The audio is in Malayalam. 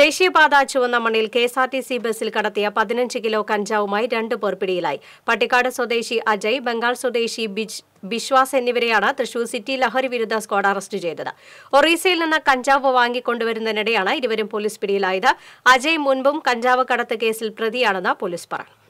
ദേശീയപാത ചുവന്ന മണ്ണിൽ K S R T C ബസ്സിൽ കടത്തിയ പതിനഞ്ച് കിലോ കഞ്ചാവുമായി രണ്ട് പേർ പിടിയിലായി പട്ടിക്കാട് സ്വദേശി അജയ് ബംഗാൾ സ്വദേശി ബിശ്വാസ് എന്നിവരെയാണ് തൃശൂർ സിറ്റി ലഹരി വിരുദ്ധ സ്ക്വാഡ് അറസ്റ്റ് ചെയ്തത് ഒറീസയിൽ നിന്ന് കഞ്ചാവ് വാങ്ങിക്കൊണ്ടുവരുന്നതിനിടെയാണ് ഇരുവരും പോലീസ് പിടിയിലായത് അജയ് മുൻപും കഞ്ചാവ് കടത്ത് കേസിൽ പ്രതിയാണെന്ന് പോലീസ് പറഞ്ഞു